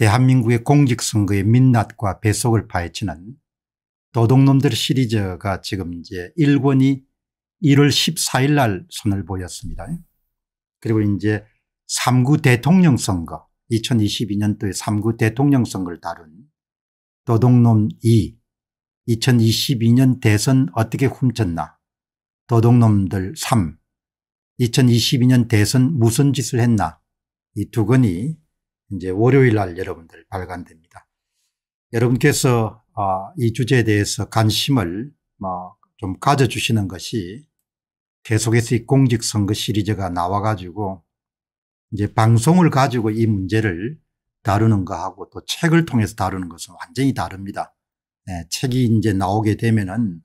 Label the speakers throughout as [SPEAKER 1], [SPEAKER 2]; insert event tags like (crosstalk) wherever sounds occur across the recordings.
[SPEAKER 1] 대한민국의 공직선거의 민낯과 배속을 파헤치는 도둑놈들 시리즈가 지금 이제 1권이 1월 14일 날 선을 보였습니다. 그리고 이제 3구 대통령 선거 2022년도에 3구 대통령 선거를 다룬 도둑놈 2 2022년 대선 어떻게 훔쳤나 도둑놈들 3 2022년 대선 무슨 짓을 했나 이 두 권이 이제 월요일 날 여러분들 발간됩니다. 여러분께서 아, 이 주제에 대해서 관심을 뭐 좀 가져주시는 것이 계속해서 이 공직선거 시리즈가 나와가지고 이제 방송을 가지고 이 문제를 다루는 거하고 또 책을 통해서 다루는 것은 완전히 다릅니다. 네, 책이 이제 나오게 되면은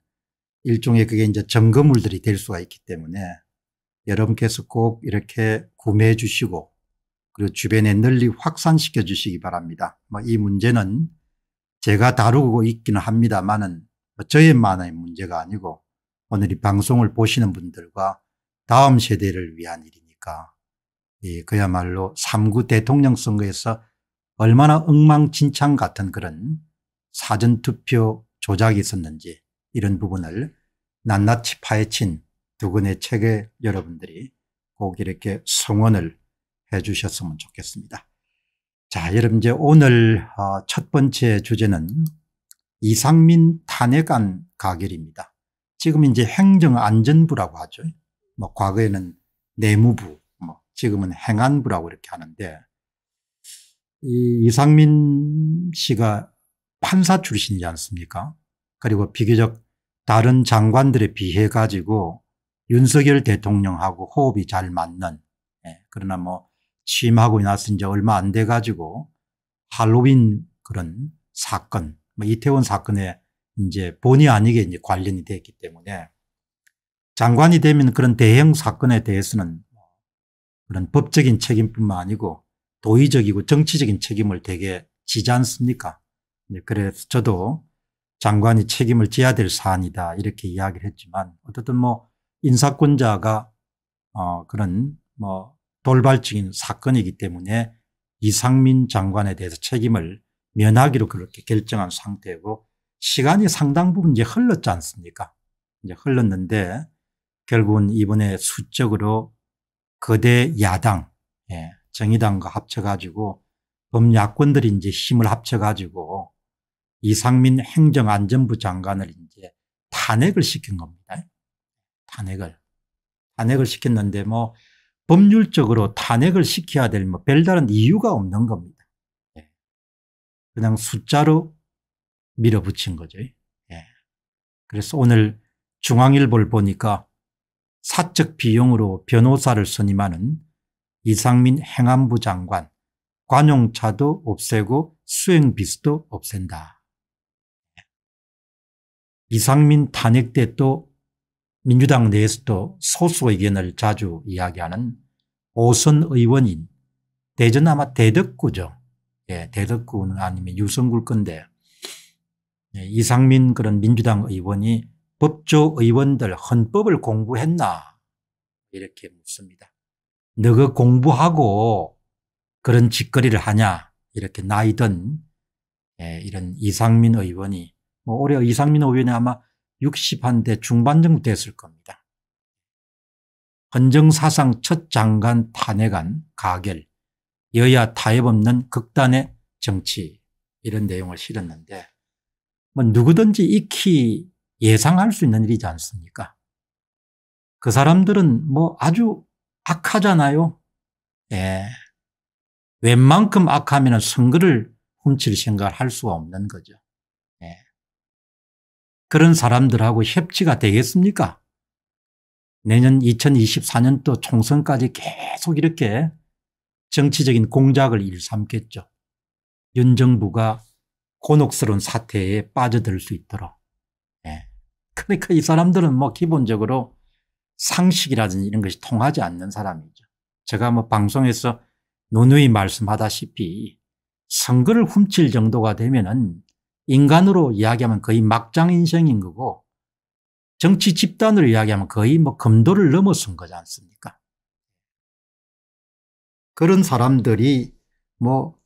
[SPEAKER 1] 일종의 그게 이제 점검물들이 될 수가 있기 때문에 여러분께서 꼭 이렇게 구매해 주시고 그리고 주변에 널리 확산시켜 주시기 바랍니다. 뭐 이 문제는 제가 다루고 있기는 합니다만은 뭐 저의만의 문제가 아니고 오늘 이 방송을 보시는 분들과 다음 세대를 위한 일이니까 예, 그야말로 3구 대통령 선거에서 얼마나 엉망진창 같은 그런 사전투표 조작이 있었는지 이런 부분을 낱낱이 파헤친 두 권의 책에 여러분들이 꼭 이렇게 성원을 해 주셨으면 좋겠습니다. 자, 여러분 이제 오늘 어, 첫 번째 주제는 이상민 탄핵안 가결입니다. 지금 이제 행정안전부라고 하죠. 뭐 과거에는 내무부, 뭐 지금은 행안부라고 이렇게 하는데 이 이상민 씨가 판사 출신이지 않습니까? 그리고 비교적 다른 장관들에 비해 가지고 윤석열 대통령하고 호흡이 잘 맞는 예, 그러나 뭐 취임하고 나서 이제 얼마 안 돼 가지고 할로윈 그런 사건, 뭐 이태원 사건에 이제 본의 아니게 이제 관련이 됐기 때문에 장관이 되면 그런 대형 사건에 대해서는 뭐 그런 법적인 책임뿐만 아니고 도의적이고 정치적인 책임을 되게 지지 않습니까? 네, 그래서 저도 장관이 책임을 져야 될 사안이다 이렇게 이야기를 했지만 어쨌든 뭐 인사권자가 어 그런 뭐 돌발적인 사건이기 때문에 이상민 장관에 대해서 책임을 면하기로 그렇게 결정한 상태고 시간이 상당 부분 이제 흘렀지 않습니까? 이제 흘렀는데 결국은 이번에 수적으로 거대 야당, 예, 정의당과 합쳐가지고 범야권들이 이제 힘을 합쳐가지고 이상민 행정안전부 장관을 이제 탄핵을 시킨 겁니다. 탄핵을. 탄핵을 시켰는데 뭐 법률적으로 탄핵을 시켜야 될 뭐 별다른 이유가 없는 겁니다. 예. 그냥 숫자로 밀어붙인 거죠. 예. 그래서 오늘 중앙일보를 보니까 사적 비용으로 변호사를 선임하는 이상민 행안부 장관 관용차도 없애고 수행비수도 없앤다. 예. 이상민 탄핵 때또 민주당 내에서도 소수의 견을 자주 이야기하는 오선 의원인 대전 아마 대덕구죠. 예, 대덕구는 아니면 유성굴 건데 예, 이상민 그런 민주당 의원이 법조 의원들 헌법을 공부했나 이렇게 묻습니다. 너가 공부하고 그런 짓거리를 하냐 이렇게 나이든 예, 이런 이상민 의원이 뭐 올해 이상민 의원이 아마 60한대 중반 정도 됐을 겁니다. 헌정사상 첫 장관 탄핵안 가결 여야 타협 없는 극단의 정치 이런 내용을 실었는데 뭐 누구든지 익히 예상할 수 있는 일이지 않습니까 그 사람들은 뭐 아주 악하잖아요 예. 웬만큼 악하면 선거를 훔칠 생각을 할 수가 없는 거죠 그런 사람들하고 협치가 되겠습니까? 내년 2024년도 총선까지 계속 이렇게 정치적인 공작을 일삼겠죠. 윤 정부가 곤혹스러운 사태에 빠져들 수 있도록. 예. 그러니까 이 사람들은 뭐 기본적으로 상식이라든지 이런 것이 통하지 않는 사람이죠. 제가 뭐 방송에서 누누이 말씀하다시피 선거를 훔칠 정도가 되면은 인간으로 이야기하면 거의 막장 인생인 거고 정치 집단으로 이야기하면 거의 뭐 검도를 넘어선 거지 않습니까? 그런 사람들이 뭐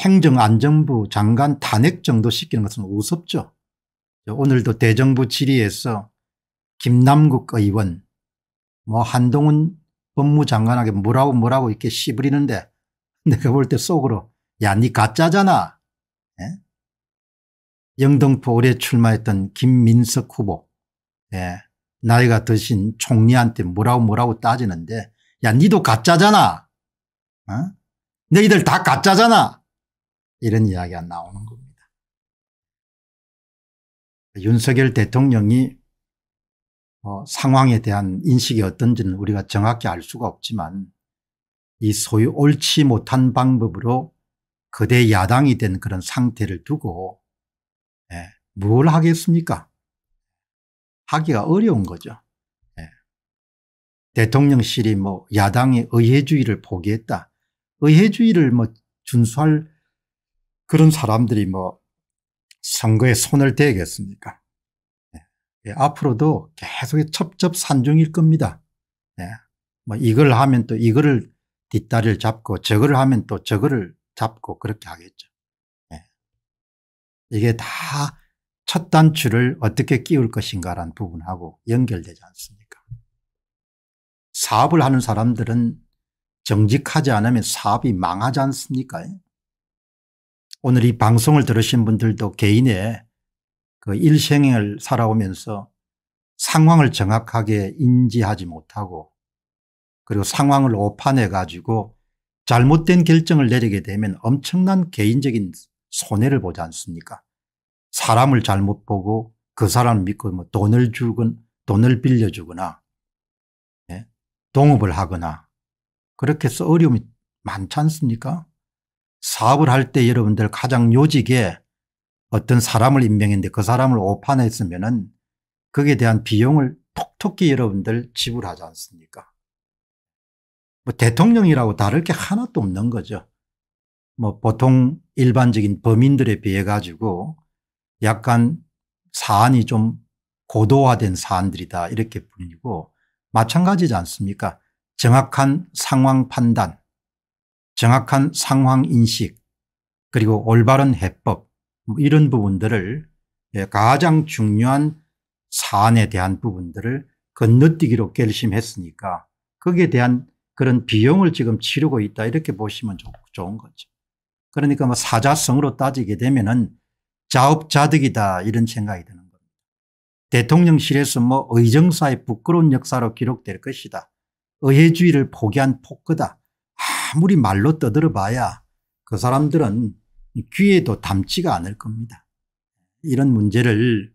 [SPEAKER 1] 행정안정부 장관 탄핵 정도 시키는 것은 우습죠. 오늘도 대정부 질의에서 김남국 의원 뭐 한동훈 법무장관에게 뭐라고 뭐라고 이렇게 씨부리는데 (laughs) 내가 볼 때 속으로 야 니 가짜잖아 영등포 올해 출마했던 김민석 후보 예. 나이가 드신 총리한테 뭐라고 뭐라고 따지는데 야 니도 가짜잖아 어? 너희들 다 가짜잖아 이런 이야기가 나오는 겁니다. 윤석열 대통령이 어, 상황에 대한 인식이 어떤지는 우리가 정확히 알 수가 없지만 이 소위 옳지 못한 방법으로 거대 야당이 된 그런 상태를 두고 예, 뭘 하겠습니까? 하기가 어려운 거죠. 예. 대통령실이 뭐 야당의 의회주의를 포기했다. 의회주의를 뭐 준수할 그런 사람들이 뭐 선거에 손을 대겠습니까? 예, 예 앞으로도 계속 첩첩산중일 겁니다. 예, 뭐 이걸 하면 또 이거를 뒷다리를 잡고 저거를 하면 또 저거를 잡고 그렇게 하겠죠. 이게 다 첫 단추를 어떻게 끼울 것인가라는 부분하고 연결되지 않습니까? 사업을 하는 사람들은 정직하지 않으면 사업이 망하지 않습니까? 오늘 이 방송을 들으신 분들도 개인의 그 일생을 살아오면서 상황을 정확하게 인지하지 못하고 그리고 상황을 오판해 가지고 잘못된 결정을 내리게 되면 엄청난 개인적인 손해를 보지 않습니까? 사람을 잘못 보고 그 사람 믿고 뭐 돈을 주건 돈을 빌려주거나 네? 동업을 하거나 그렇게 해서 어려움이 많지 않습니까? 사업을 할 때 여러분들 가장 요직에 어떤 사람을 임명했는데 그 사람을 오판했으면은 거기에 대한 비용을 톡톡히 여러분들 지불하지 않습니까? 뭐 대통령이라고 다를 게 하나도 없는 거죠. 뭐 보통 일반적인 범인들에 비해 가지고 약간 사안이 좀 고도화된 사안들이다 이렇게 뿐이고 마찬가지지 않습니까 정확한 상황 판단 정확한 상황 인식 그리고 올바른 해법 뭐 이런 부분들을 예, 가장 중요한 사안에 대한 부분들을 건너뛰기로 결심했으니까 거기에 대한 그런 비용을 지금 치르고 있다 이렇게 보시면 좋은 거죠. 그러니까 뭐 사자성으로 따지게 되면은 자업자득이다 이런 생각이 드는 겁니다. 대통령실에서 뭐 의정사의 부끄러운 역사로 기록될 것이다. 의회주의를 포기한 포크다. 아무리 말로 떠들어봐야 그 사람들은 귀에도 담지가 않을 겁니다. 이런 문제를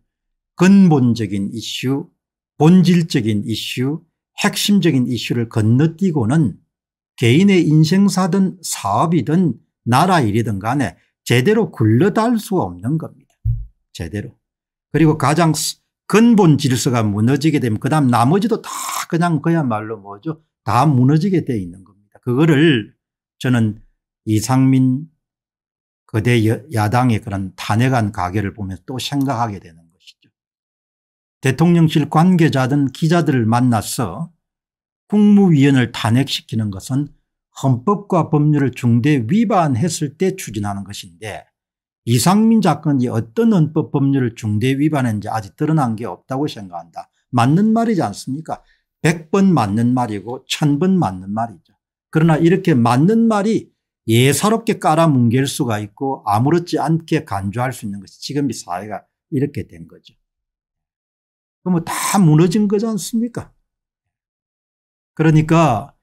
[SPEAKER 1] 근본적인 이슈, 본질적인 이슈, 핵심적인 이슈를 건너뛰고는 개인의 인생사든 사업이든 나라 일이든 간에 제대로 굴러달 수 없는 겁니다. 제대로. 그리고 가장 근본 질서가 무너지게 되면 그 다음 나머지도 다 그냥 그야말로 뭐죠. 다 무너지게 돼 있는 겁니다. 그거를 저는 이상민 그대 야당의 그런 탄핵안 가게를 보면서 또 생각하게 되는 것이죠. 대통령실 관계자든 기자들을 만나서 국무위원을 탄핵시키는 것은 헌법과 법률을 중대 위반했을 때 추진하는 것인데 이상민 작건이 어떤 헌법 법률을 중대 위반했는지 아직 드러난 게 없다고 생각한다. 맞는 말이지 않습니까 100번 맞는 말이고 1000번 맞는 말이죠. 그러나 이렇게 맞는 말이 예사롭게 깔아뭉갤 수가 있고 아무렇지 않게 간주할 수 있는 것이 지금 이 사회가 이렇게 된 거죠. 그러면 뭐 다 무너진 거지 않습니까 그러니까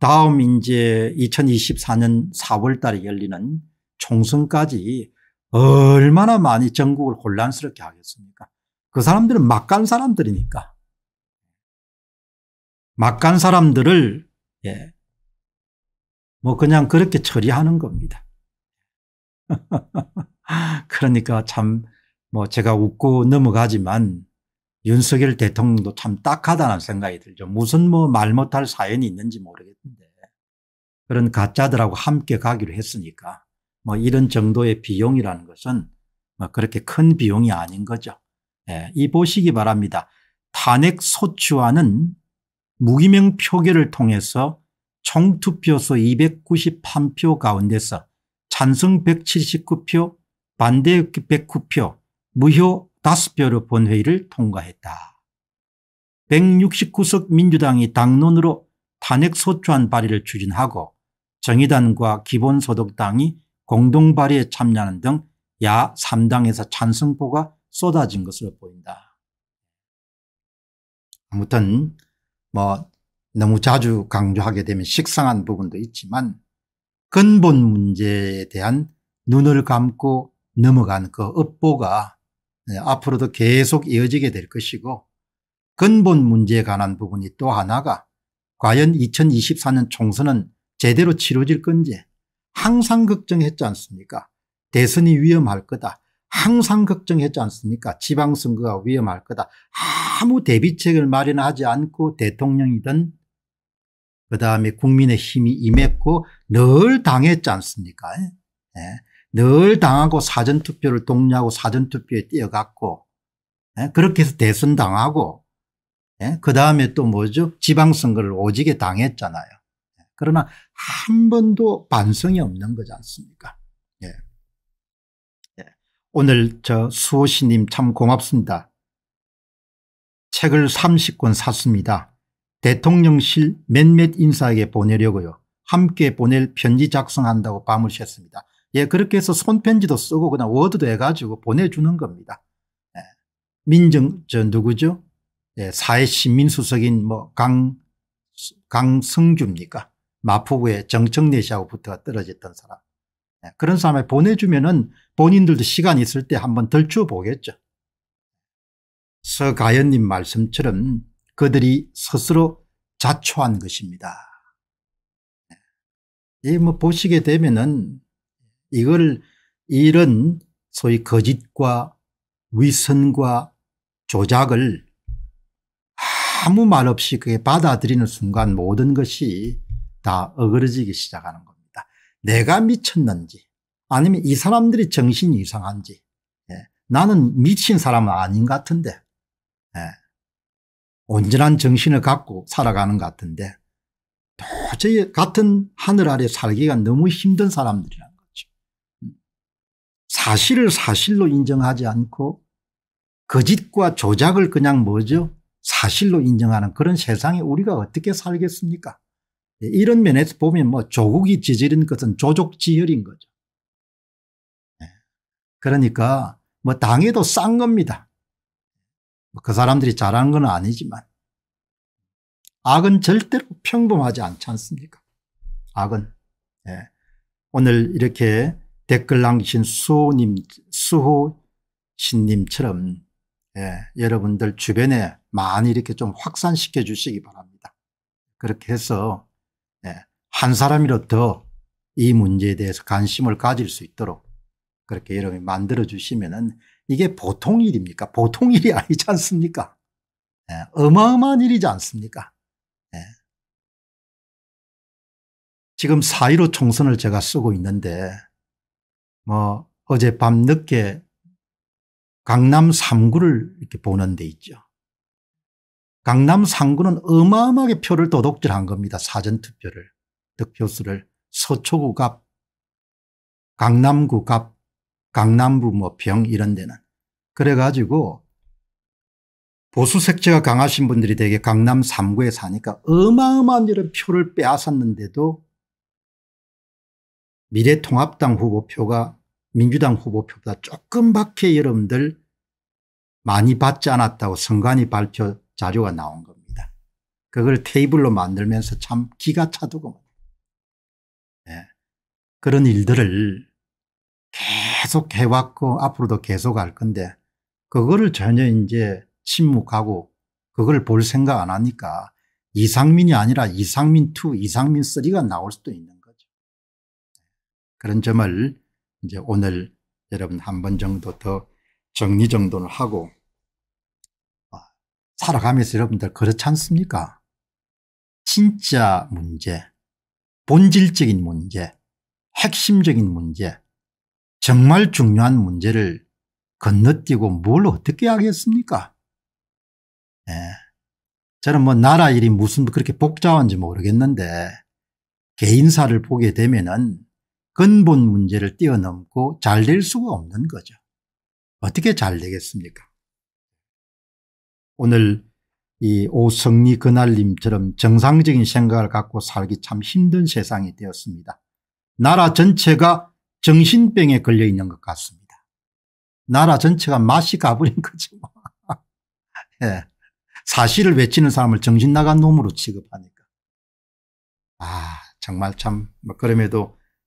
[SPEAKER 1] 다음 이제 2024년 4월 달에 열리는 총선까지 얼마나 많이 전국을 혼란스럽게 하겠습니까? 그 사람들은 막간 사람들이니까. 막간 사람들을, 예. 뭐 그냥 그렇게 처리하는 겁니다. (laughs) 그러니까 참, 뭐 제가 웃고 넘어가지만 윤석열 대통령도 참 딱하다는 생각이 들죠. 무슨 뭐 말 못할 사연이 있는지 모르겠는데 그런 가짜들하고 함께 가기로 했으니까 뭐 이런 정도의 비용이라는 것은 뭐 그렇게 큰 비용이 아닌 거죠. 예, 이 보시기 바랍니다. 탄핵 소추안은 무기명 표결을 통해서 총투표수 291표 가운데서 찬성 179표, 반대 109표, 무효 다 5표로 본회의를 통과했다. 169석 민주당이 당론으로 탄핵소추안 발의를 추진하고 정의단과 기본소득당이 공동 발의에 참여하는 등 야 3당에서 찬성포가 쏟아진 것으로 보인다. 아무튼 뭐 너무 자주 강조하게 되면 식상한 부분도 있지만 근본 문제에 대한 눈을 감고 넘어간 그 업보가 네, 앞으로도 계속 이어지게 될 것이고 근본 문제에 관한 부분이 또 하나가 과연 2024년 총선은 제대로 치러질 건지 항상 걱정했지 않습니까 대선이 위험할 거다 항상 걱정했지 않습니까 지방선거가 위험할 거다 아무 대비책을 마련하지 않고 대통령이든 그다음에 국민의 힘이 임했고 늘 당했지 않습니까 예. 예. 늘 당하고 사전투표를 독려하고 사전투표에 뛰어갔고 예? 그렇게 해서 대선 당하고 예? 그다음에 또 뭐죠 지방선거를 오지게 당했잖아요. 예, 그러나 한 번도 반성이 없는 거지 않습니까 예. 예. 오늘 저 수호씨님 참 고맙습니다. 책을 30권 샀습니다. 대통령실 몇몇 인사에게 보내려고요. 함께 보낼 편지 작성한다고 밤을 쉬었습니다 예, 그렇게 해서 손편지도 쓰고 그냥 워드도 해가지고 보내주는 겁니다. 예. 민정, 저 누구죠? 예, 사회시민수석인 뭐 강, 강성주입니까? 마포구의 정청래 씨하고 붙어 떨어졌던 사람. 예, 그런 사람에 보내주면은 본인들도 시간 있을 때 한번 들춰 보겠죠. 서가연님 말씀처럼 그들이 스스로 자초한 것입니다. 예, 뭐 보시게 되면은 이걸 이런 소위 거짓과 위선과 조작을 아무 말 없이 그게 받아들이는 순간 모든 것이 다 어그러지기 시작하는 겁니다. 내가 미쳤는지 아니면 이 사람들이 정신이 이상한지 예. 나는 미친 사람은 아닌 것 같은데 예. 온전한 정신을 갖고 살아가는 것 같은데 도저히 같은 하늘 아래 살기가 너무 힘든 사람들이라 사실을 사실로 인정하지 않고 거짓과 그 조작을 그냥 뭐죠 사실로 인정하는 그런 세상에 우리가 어떻게 살겠습니까 예, 이런 면에서 보면 뭐 조국이 지지른 것은 조족지혈인 거죠. 예, 그러니까 뭐 당해도 싼 겁니다. 뭐 그 사람들이 잘한 건 아니지만 악은 절대로 평범하지 않지 않습니까? 악은. 예. 오늘 이렇게 댓글 남기신 수호님, 수호신님처럼 예, 여러분들 주변에 많이 이렇게 좀 확산시켜 주시기 바랍니다. 그렇게 해서 예, 한 사람이라도 더이 문제에 대해서 관심을 가질 수 있도록 그렇게 여러분이 만들어 주시면은 이게 보통 일입니까? 보통 일이 (laughs) 아니지 않습니까? 예, 어마어마한 일이지 않습니까? 예. 지금 4.15 총선을 제가 쓰고 있는데 뭐 어젯밤 늦게 강남 3구를 이렇게 보는 데 있죠. 강남 3구는 어마어마하게 표를 도둑질한 겁니다. 사전투표를. 득표수를. 서초구 갑, 강남구 갑, 강남부 뭐병 이런 데는. 그래가지고 보수 색채가 강하신 분들이 되게 강남 3구에 사니까 어마어마한 이런 표를 빼앗았는데도 미래통합당 후보표가 민주당 후보표보다 조금밖에 여러분들 많이 받지 않았다고 선관위 발표 자료가 나온 겁니다. 그걸 테이블로 만들면서 참 기가 차더군요. 네. 예. 그런 일들을 계속 해왔고 앞으로도 계속 할 건데 그거를 전혀 이제 침묵하고 그걸 볼 생각 안 하니까 이상민이 아니라 이상민 2, 이상민 3가 나올 수도 있는 그런 점을 이제 오늘 여러분 한 번 정도 더 정리 정돈을 하고 아, 살아가면서 여러분들 그렇지 않습니까? 진짜 문제, 본질적인 문제, 핵심적인 문제, 정말 중요한 문제를 건너뛰고 뭘 어떻게 하겠습니까? 예. 저는 뭐 나라 일이 무슨 뭐 그렇게 복잡한지 모르겠는데 개인사를 보게 되면은 근본 문제를 뛰어넘고 잘 될 수가 없는 거죠. 어떻게 잘 되겠습니까? 오늘 이 오성리 그날님처럼 정상적인 생각을 갖고 살기 참 힘든 세상이 되었습니다. 나라 전체가 정신병에 걸려 있는 것 같습니다. 나라 전체가 맛이 가버린 거죠. 네. (laughs) 사실을 외치는 사람을 정신나간 놈으로 취급하니까. 아 정말 참 뭐, 그럼에도